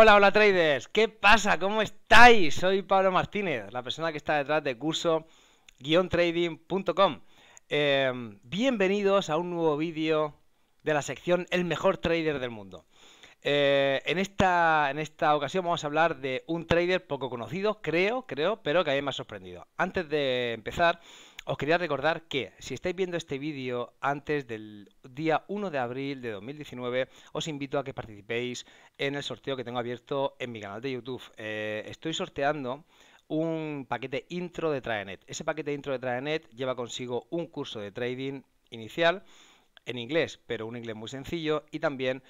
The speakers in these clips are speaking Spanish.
Hola, hola traders, ¿qué pasa? ¿Cómo estáis? Soy Pablo Martínez, la persona que está detrás de curso-trading.com. Em, bienvenidos a un nuevo vídeo de la sección El mejor trader del mundo. Eh, en, esta, en esta ocasión vamos a hablar de un trader poco conocido, creo, creo, pero que a mí me ha sorprendido. Antes de empezar, os quería recordar que si estáis viendo este vídeo antes del día 1 de abril de 2019, os invito a que participéis en el sorteo que tengo abierto en mi canal de YouTube. Eh, estoy sorteando un paquete intro de Traenet. Ese paquete intro de Traenet lleva consigo un curso de trading inicial en inglés, pero un inglés muy sencillo y también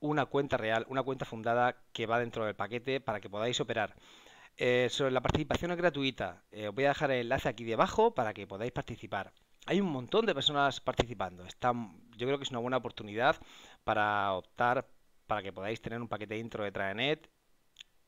una cuenta real, una cuenta fundada que va dentro del paquete para que podáis operar. Eh, sobre la participación es gratuita. Eh, os voy a dejar el enlace aquí debajo para que podáis participar. Hay un montón de personas participando. Está, yo creo que es una buena oportunidad para optar para que podáis tener un paquete de intro de Traenet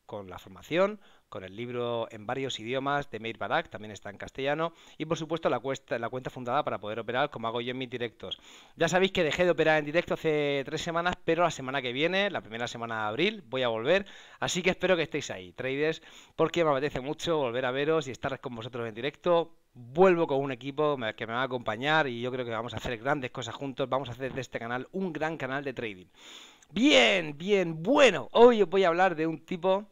con la formación, con el libro en varios idiomas de Meir Barak, también está en castellano, y por supuesto la, la cuenta fundada para poder operar como hago yo en mis directos. Ya sabéis que dejé de operar en directo hace tres semanas, pero la semana que viene, la primera semana de abril, voy a volver, así que espero que estéis ahí, traders, porque me apetece mucho volver a veros y estar con vosotros en directo, vuelvo con un equipo que me va a acompañar y yo creo que vamos a hacer grandes cosas juntos, vamos a hacer de este canal un gran canal de trading. Bien, bien, bueno, hoy os voy a hablar de un tipo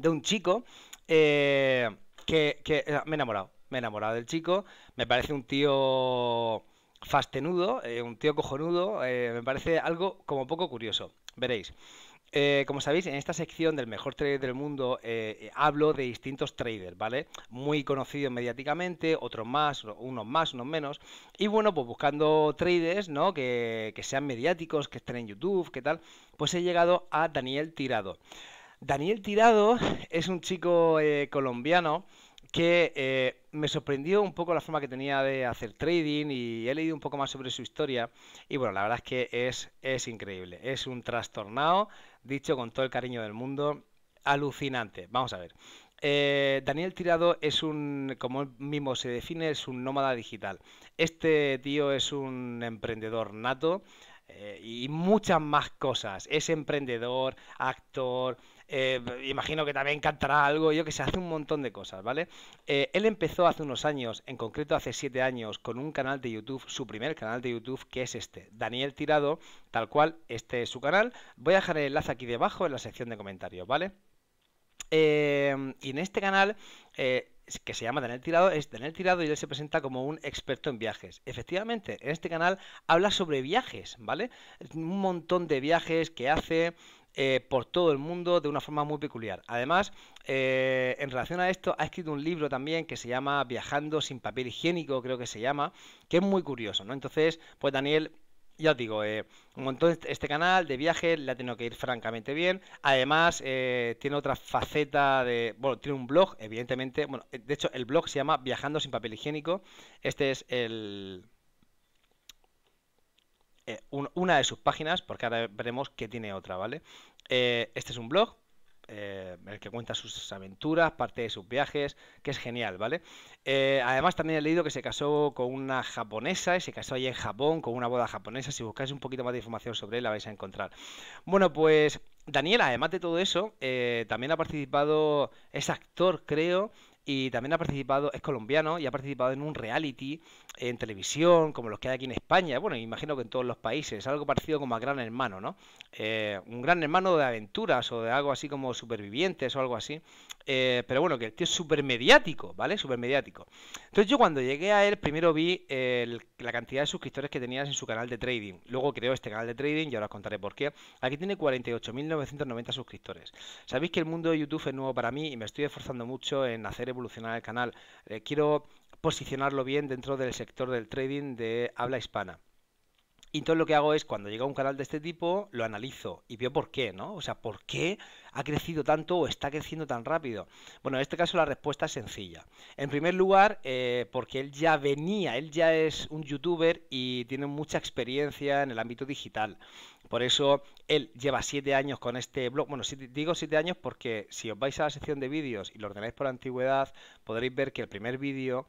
de un chico eh, que, eh, me he enamorado. Me he enamorado del chico. Me parece un tío fastenudo, eh, un tío cojonudo, me parece algo como poco curioso. Veréis. como sabéis, en esta sección del mejor trader del mundo hablo de distintos traders, ¿vale? Muy conocidos mediáticamente, otros más, unos más, unos menos. Y bueno, pues buscando traders, ¿no? Que, que sean mediáticos, que estén en YouTube, qué tal. Pues he llegado a Daniel Tirado. Daniel Tirado es un chico eh, colombiano que eh, me sorprendió un poco la forma que tenía de hacer trading y he leído un poco más sobre su historia y bueno, la verdad es que es, es increíble, es un trastornado, dicho con todo el cariño del mundo, alucinante. Vamos a ver. Eh, Daniel Tirado es un, como él mismo se define, es un nómada digital. Este tío es un emprendedor nato, eh, y muchas más cosas. Es emprendedor, actor, eh, imagino que también cantará algo, yo que sé, hace un montón de cosas, ¿vale? Eh, él empezó hace unos años, en concreto hace siete años, con un canal de YouTube, su primer canal de YouTube, que es este, Daniel Tirado, tal cual, este es su canal. Voy a dejar el enlace aquí debajo en la sección de comentarios, ¿vale? y en este canal que se llama Daniel Tirado, es Daniel Tirado y él se presenta como un experto en viajes. Efectivamente, en este canal habla sobre viajes, ¿vale? Un montón de viajes que hace, eh, por todo el mundo de una forma muy peculiar. Además, eh, en relación a esto, ha escrito un libro también que se llama Viajando sin papel higiénico, creo que se llama, que es muy curioso, ¿no? Entonces, pues Daniel ya os digo, eh, este, este canal de viaje le ha tenido que ir francamente bien. Además, eh, tiene otra faceta de. Bueno, tiene un blog, evidentemente. Bueno, eh, de hecho, el blog se llama Viajando sin papel higiénico. Este es el. una de sus páginas, porque ahora veremos que tiene otra, ¿vale? este es un blog eh, el que cuenta sus aventuras, parte de sus viajes, que es genial, ¿vale? Eh, además también he leído que se casó con una japonesa y se casó allí en Japón con una boda japonesa. Si buscáis un poquito más de información sobre él la vais a encontrar. Bueno, pues Daniel, además de todo eso, eh, también ha participado, es actor creo, y también ha participado, es colombiano y ha participado en un reality en televisión, como los que hay aquí en España, bueno, imagino que en todos los países, algo parecido como a Gran Hermano, ¿no? Eh, un Gran Hermano de aventuras o de algo así como supervivientes o algo así, eh, pero bueno, que el es súper mediático, ¿vale? Súper mediático. Entonces yo cuando llegué a él, primero vi eh, la cantidad de suscriptores que tenías en su canal de trading, luego creó este canal de trading y ahora os contaré por qué. Aquí tiene 48.990 suscriptores. Sabéis que el mundo de YouTube es nuevo para mí y me estoy esforzando mucho en hacer evolucionar el canal. Eh, quiero posicionarlo bien dentro del sector del trading de habla hispana. Y entonces lo que hago es, cuando llega un canal de este tipo, lo analizo y veo por qué, ¿no? O sea, ¿por qué ha crecido tanto o está creciendo tan rápido? Bueno, en este caso la respuesta es sencilla. En primer lugar, eh, porque él ya venía, él ya es un youtuber y tiene mucha experiencia en el ámbito digital. Por eso él lleva siete años con este blog. Bueno, digo siete años porque si os vais a la sección de vídeos y lo ordenáis por antigüedad, podréis ver que el primer vídeo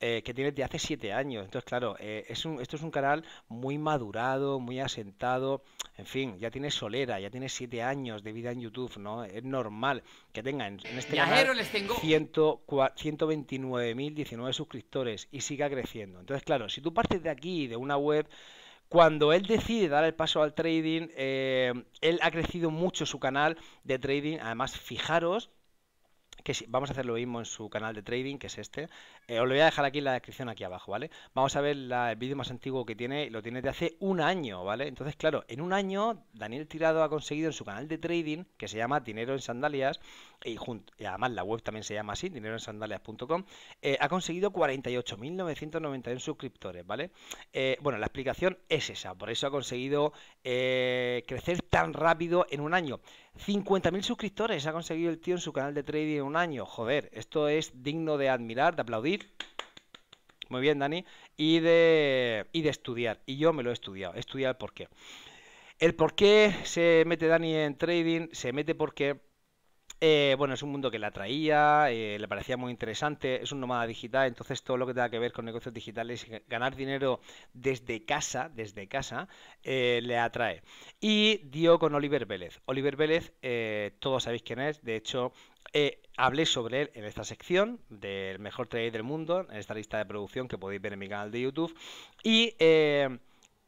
eh, que tiene de hace siete años. Entonces, claro, eh, es esto es un canal muy madurado, muy asentado. En fin, ya tiene solera, ya tiene siete años de vida en YouTube, ¿no? Es normal que tenga en, este canal 129.019 suscriptores y siga creciendo. Entonces, claro, si tú partes de aquí, de una web cuando él decide dar el paso al trading, eh, él ha crecido mucho su canal de trading. Además, fijaros que vamos a hacer lo mismo en su canal de trading, que es este. Eh, os lo voy a dejar aquí en la descripción, aquí abajo, ¿vale? Vamos a ver el vídeo más antiguo que tiene, lo tiene de hace un año, ¿vale? Entonces, claro, en un año Daniel Tirado ha conseguido en su canal de trading, que se llama Dinero en Sandalias, y, además la web también se llama así, dineroensandalias.com, eh, ha conseguido 48.991 suscriptores, ¿vale? Eh, bueno, la explicación es esa, por eso ha conseguido eh, crecer tan rápido en un año. 50.000 suscriptores ha conseguido el tío en su canal de trading en un año, joder, esto es digno de admirar, de aplaudir. Muy bien, Dani. Y de, y de estudiar. Y yo me lo he estudiado. He estudiado el por qué. El por qué se mete Dani en trading, se mete porque eh, bueno, es un mundo que le atraía, eh, le parecía muy interesante, es un nómada digital, entonces todo lo que tenga que ver con negocios digitales, ganar dinero desde casa, desde casa, eh, le atrae. Y dio con Oliver Vélez. Oliver Vélez, todos sabéis quién es, de hecho, hablé sobre él en esta sección del mejor trader del mundo, en esta lista de producción que podéis ver en mi canal de YouTube. Y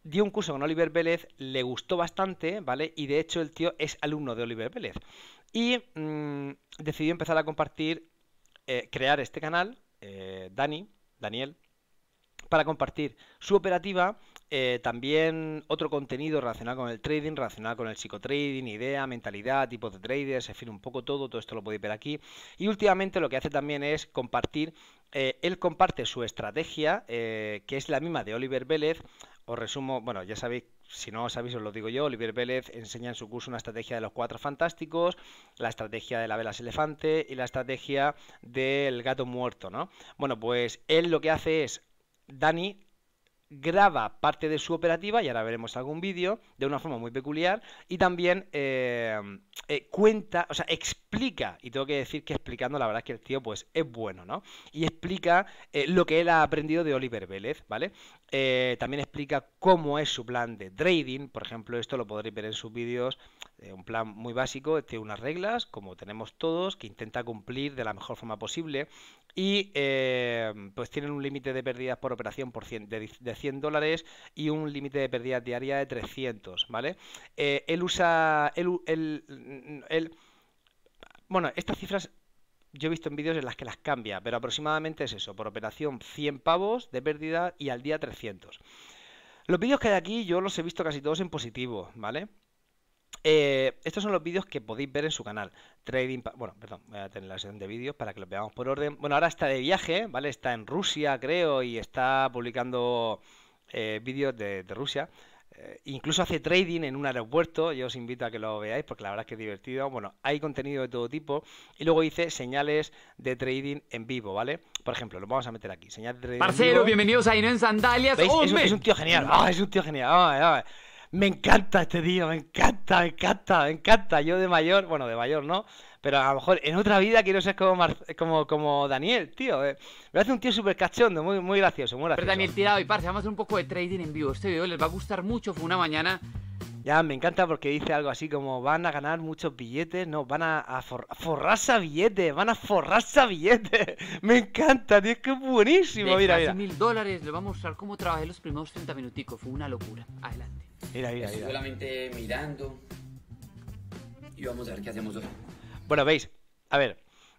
dio un curso con Oliver Vélez, le gustó bastante, ¿vale? Y de hecho el tío es alumno de Oliver Vélez. Y mm, decidió empezar a compartir, eh, crear este canal, eh, Dani, Daniel, para compartir su operativa, eh, también otro contenido relacionado con el trading, relacionado con el psicotrading, idea, mentalidad, tipo de traders, en fin, un poco todo, todo esto lo podéis ver aquí. Y últimamente lo que hace también es compartir, él comparte su estrategia, que es la misma de Oliver Vélez, os resumo, bueno, ya sabéis, si no os sabéis os lo digo yo, Oliver Vélez enseña en su curso una estrategia de los cuatro fantásticos, la estrategia de la velas elefante y la estrategia del gato muerto, ¿no? Bueno, pues él lo que hace es, Dani graba parte de su operativa, y ahora veremos algún vídeo, de una forma muy peculiar, y también eh, eh, cuenta, o sea, explica, y tengo que decir que explicando, la verdad es que el tío, pues, es bueno, ¿no? Y explica eh, lo que él ha aprendido de Oliver Vélez, ¿vale? Eh, también explica cómo es su plan de trading. Por ejemplo, esto lo podréis ver en sus vídeos. Eh, un plan muy básico, tiene unas reglas, como tenemos todos, que intenta cumplir de la mejor forma posible. Y eh, pues tienen un límite de pérdidas por operación por de, 100 dólares y un límite de pérdidas diaria de 300, ¿vale? él usa... él, mm, mm, él, bueno, estas cifras yo he visto en vídeos en las que las cambia, pero aproximadamente es eso, por operación 100 pavos de pérdida y al día 300. Los vídeos que hay aquí yo los he visto casi todos en positivo, ¿vale? Eh, estos son los vídeos que podéis ver en su canal. Trading, bueno, perdón, voy a tener la sesión de vídeos para que los veamos por orden. Bueno, ahora está de viaje, ¿vale? Está en Rusia, creo, y está publicando eh, vídeos de, de Rusia. Eh, incluso hace trading en un aeropuerto, yo os invito a que lo veáis porque la verdad es que es divertido. Bueno, hay contenido de todo tipo y luego dice señales de trading en vivo, ¿vale? Por ejemplo, lo vamos a meter aquí. Señales de trading Marcelo, en vivo. bienvenidos a Inés en Sandalias. Es, un tío genial, ah, es un tío genial. Ah, eh, ah, eh me encanta este tío, me encanta, me encanta, me encanta. Yo de mayor, bueno, de mayor no, pero a lo mejor en otra vida quiero ser como, como, como Daniel, tío. Eh. Me hace un tío súper cachondo, muy, muy gracioso, muy gracioso. Pero Daniel, tirado y parce, vamos a hacer un poco de trading en vivo. Este video les va a gustar mucho, fue una mañana... Ya, me encanta porque dice algo así como van a ganar muchos billetes, no, van a, forrar forrarse a billetes, van a forrarse a billetes. Me encanta, tío, es que buenísimo, mira, mira. mil dólares, le voy a mostrar cómo trabajé los primeros 30 minuticos, fue una locura. Adelante. Mira, mira, mira. Solamente mirando. Y vamos a ver qué hacemos hoy. Bueno, veis, a ver.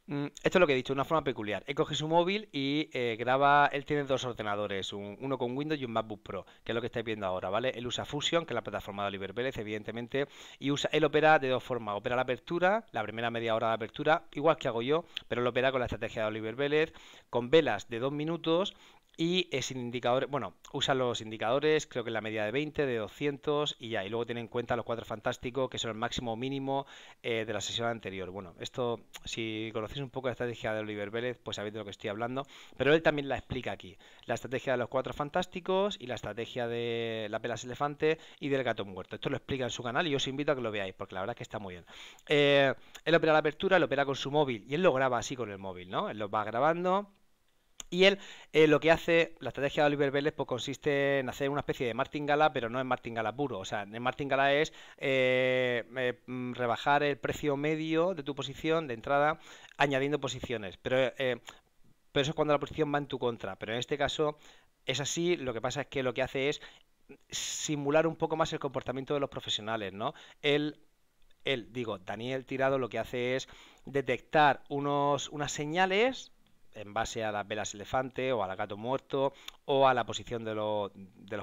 Mm, esto es lo que he dicho, una forma peculiar. Él coge su móvil y eh, graba. Él tiene dos ordenadores, uno con Windows y un MacBook Pro, que es lo que estáis viendo ahora, ¿vale? Él usa Fusion, que es la plataforma de Oliver Vélez, evidentemente, y usa, él opera de dos formas: opera la apertura, la primera media hora de apertura, igual que hago yo, pero él opera con la estrategia de Oliver Vélez, con velas de dos minutos y es sin indicadores, bueno, usa los indicadores, creo que la media de 20, de 200 y ya. Y luego tiene en cuenta los cuatro fantásticos, que son el máximo mínimo eh, de la sesión anterior. Bueno, esto, si conocéis un poco la estrategia de Oliver Vélez, pues sabéis de lo que estoy hablando. Pero él también la explica aquí. La estrategia de los cuatro fantásticos y la estrategia de la pelas elefante y del gato muerto. Esto lo explica en su canal y os invito a que lo veáis, porque la verdad es que está muy bien. Eh, él opera la apertura, lo opera con su móvil y él lo graba así con el móvil, ¿no? Él lo va grabando y él eh, lo que hace, la estrategia de Oliver Vélez, pues consiste en hacer una especie de martingala, pero no en martingala puro. O sea, en martingala es eh, eh, mm, rebajar el precio medio de tu posición de entrada añadiendo posiciones. Pero, eh, pero eso es cuando la posición va en tu contra. Pero en este caso es así, lo que pasa es que lo que hace es simular un poco más el comportamiento de los profesionales, ¿no? Él él, digo, Daniel Tirado lo que hace es detectar unos, unas señales en base a las velas elefante o al gato muerto o a la posición de, los,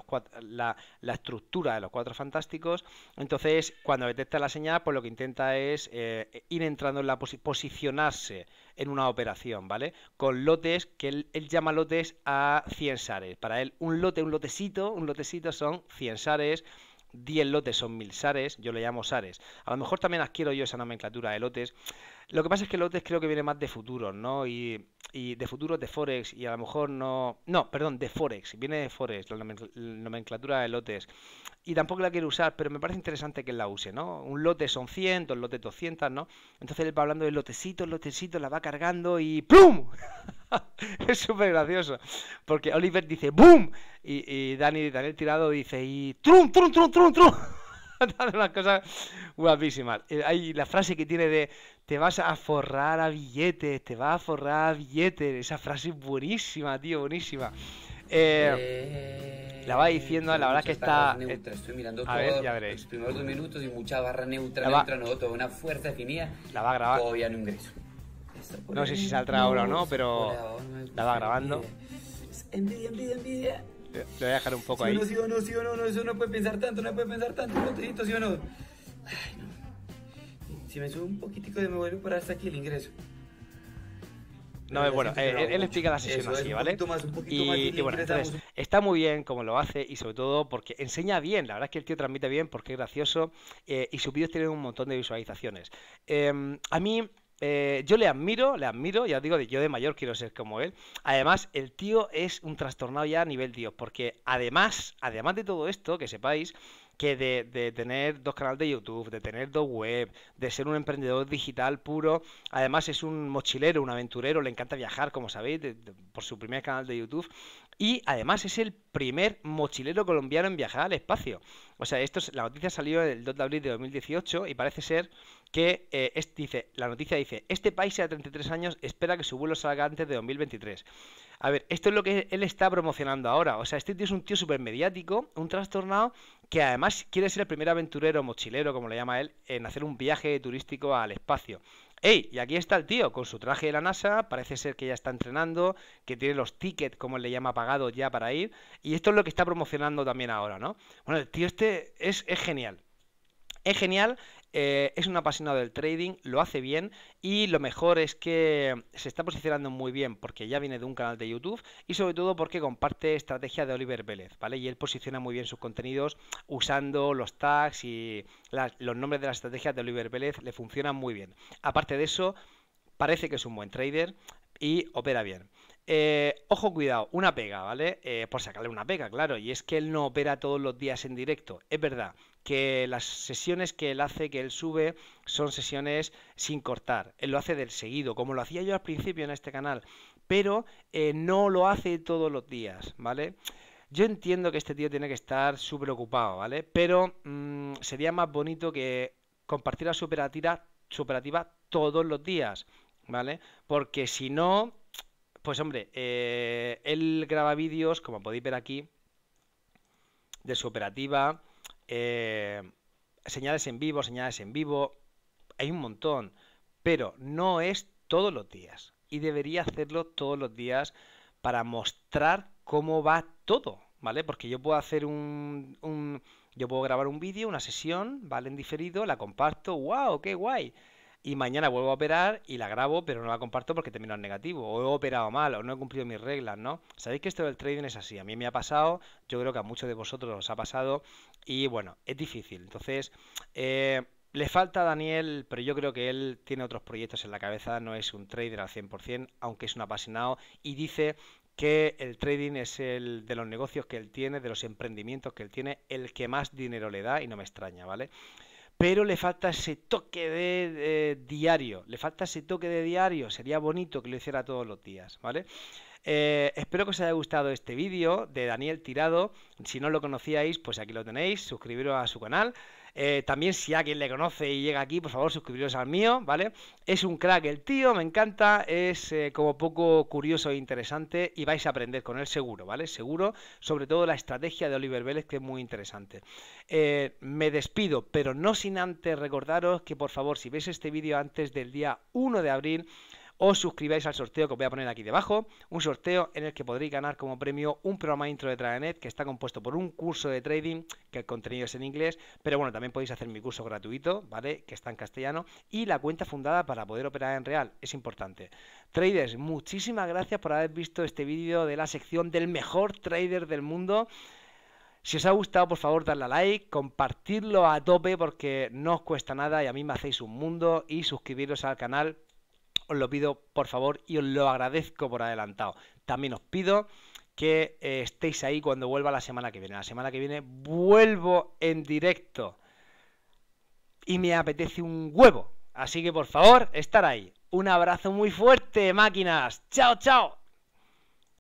cuatro, la, estructura de los cuatro fantásticos. Entonces, cuando detecta la señal, pues lo que intenta es eh, ir entrando en la posi posicionarse en una operación, ¿vale? Con lotes que él, llama lotes a 100 sares. Para él, un lote, un lotecito, un lotecito son 100 sares. 10 lotes son 1000 sares, yo le llamo sares. A lo mejor también adquiero yo esa nomenclatura de lotes. Lo que pasa es que lotes creo que viene más de futuros, ¿no? Y y de futuros de Forex y a lo mejor no... No, perdón, de Forex, viene de Forex, la nomenclatura de lotes. Y tampoco la quiere usar, pero me parece interesante que la use, ¿no? Un lote son 100, un lote 200, ¿no? Entonces él va hablando de lotecitos, lotecitos, la va cargando y ¡plum! es súper gracioso, porque Oliver dice ¡boom! Y, y Dani, Daniel Tirado dice y ¡trum, trum, trum, trum, trum! unas cosas guapísimas. Hay eh, la frase que tiene de te vas a forrar a billetes, te vas a forrar a billetes. Esa frase es buenísima, tío, buenísima. Eh, eh la va diciendo, la verdad que está. Estoy mirando a todo ver, ya veréis. los primeros dos minutos y mucha barra neutra, la neutra, va... una fuerza definida. La va a grabar. Todavía no ingreso. No sé si saldrá ahora o no, pero la va grabando. Envidia, envidia, envidia. Lo voy a dejar un poco ahí. Sí no, sí o no, sí no, no, eso no puede pensar tanto, no puede pensar tanto, no, sí o no. Ay, no. Si me subo un poquitico de me para hasta aquí el ingreso. No, es bueno, eh, él, explica la sesión así, ¿vale? Más, y, más y, bueno, entonces, está muy bien como lo hace y sobre todo porque enseña bien, la verdad es que el tío transmite bien porque es gracioso eh, y sus vídeos tienen un montón de visualizaciones. Em, a mí... Eh, yo le admiro, le admiro, ya os digo, yo de mayor quiero ser como él. Además, el tío es un trastornado ya a nivel Dios, porque además, además de todo esto, que sepáis, que de, tener dos canales de YouTube, de tener dos web, de ser un emprendedor digital puro, además es un mochilero, un aventurero, le encanta viajar, como sabéis, por su primer canal de YouTube, y además es el primer mochilero colombiano en viajar al espacio. O sea, esto es, la noticia salió el 2 de abril de 2018 y parece ser que eh, dice, la noticia dice, este país de 33 años espera que su vuelo salga antes de 2023. A ver, esto es lo que él está promocionando ahora. O sea, este tío es un tío súper mediático, un trastornado, que además quiere ser el primer aventurero mochilero, como le llama él, en hacer un viaje turístico al espacio. ¡Ey! Y aquí está el tío con su traje de la NASA, parece ser que ya está entrenando, que tiene los tickets, como le llama, pagados ya para ir. Y esto es lo que está promocionando también ahora, ¿no? Bueno, el tío este es, es genial. Es genial eh, es un apasionado del trading, lo hace bien y lo mejor es que se está posicionando muy bien porque ya viene de un canal de YouTube y sobre todo porque comparte estrategia de Oliver Vélez, ¿vale? Y él posiciona muy bien sus contenidos usando los tags y los nombres de las estrategias de Oliver Vélez le funcionan muy bien. Aparte de eso, parece que es un buen trader y opera bien. Eh, ojo, cuidado, una pega, ¿vale? Eh, por sacarle una pega, claro, y es que él no opera todos los días en directo, es verdad, que las sesiones que él hace, que él sube, son sesiones sin cortar. Él lo hace del seguido, como lo hacía yo al principio en este canal, pero eh, no lo hace todos los días, ¿vale? Yo entiendo que este tío tiene que estar súper ocupado, ¿vale? Pero mm, sería más bonito que compartiera su operativa, todos los días, ¿vale? Porque si no, pues hombre, eh, él graba vídeos, como podéis ver aquí, de su operativa, eh, señales en vivo, señales en vivo, hay un montón, pero no es todos los días y debería hacerlo todos los días para mostrar cómo va todo, ¿vale? Porque yo puedo hacer un, un yo puedo grabar un vídeo, una sesión, ¿vale? En diferido, la comparto, wow, qué guay y mañana vuelvo a operar y la grabo, pero no la comparto porque termino en negativo, o he operado mal, o no he cumplido mis reglas, ¿no? Sabéis que esto del trading es así, a mí me ha pasado, yo creo que a muchos de vosotros os ha pasado, y bueno, es difícil. Entonces, eh, le falta a Daniel, pero yo creo que él tiene otros proyectos en la cabeza, no es un trader al 100%, aunque es un apasionado, y dice que el trading es el de los negocios que él tiene, de los emprendimientos que él tiene, el que más dinero le da, y no me extraña, ¿vale? pero le falta ese toque de, diario, le falta ese toque de diario, sería bonito que lo hiciera todos los días, ¿vale? Eh, espero que os haya gustado este vídeo de Daniel Tirado. Si no lo conocíais, pues aquí lo tenéis. Suscribiros a su canal. Eh, también si alguien le conoce y llega aquí, por favor suscribiros al mío, ¿vale? Es un crack el tío, me encanta, es eh, como poco curioso e interesante y vais a aprender con él seguro, ¿vale? Seguro, sobre todo la estrategia de Oliver Vélez que es muy interesante. Eh, me despido, pero no sin antes recordaros que por favor si veis este vídeo antes del día 1 de abril, os suscribáis al sorteo que os voy a poner aquí debajo, un sorteo en el que podréis ganar como premio un programa intro de Tradenet que está compuesto por un curso de trading, que el contenido es en inglés, pero bueno, también podéis hacer mi curso gratuito, ¿vale? Que está en castellano, y la cuenta fundada para poder operar en real, es importante. Traders, muchísimas gracias por haber visto este vídeo de la sección del mejor trader del mundo. Si os ha gustado, por favor, darle a like, compartirlo a tope porque no os cuesta nada y a mí me hacéis un mundo y suscribiros al canal os lo pido por favor y os lo agradezco por adelantado. También os pido que eh, estéis ahí cuando vuelva la semana que viene. La semana que viene vuelvo en directo y me apetece un huevo. Así que por favor, estar ahí. Un abrazo muy fuerte, máquinas. Chao, chao.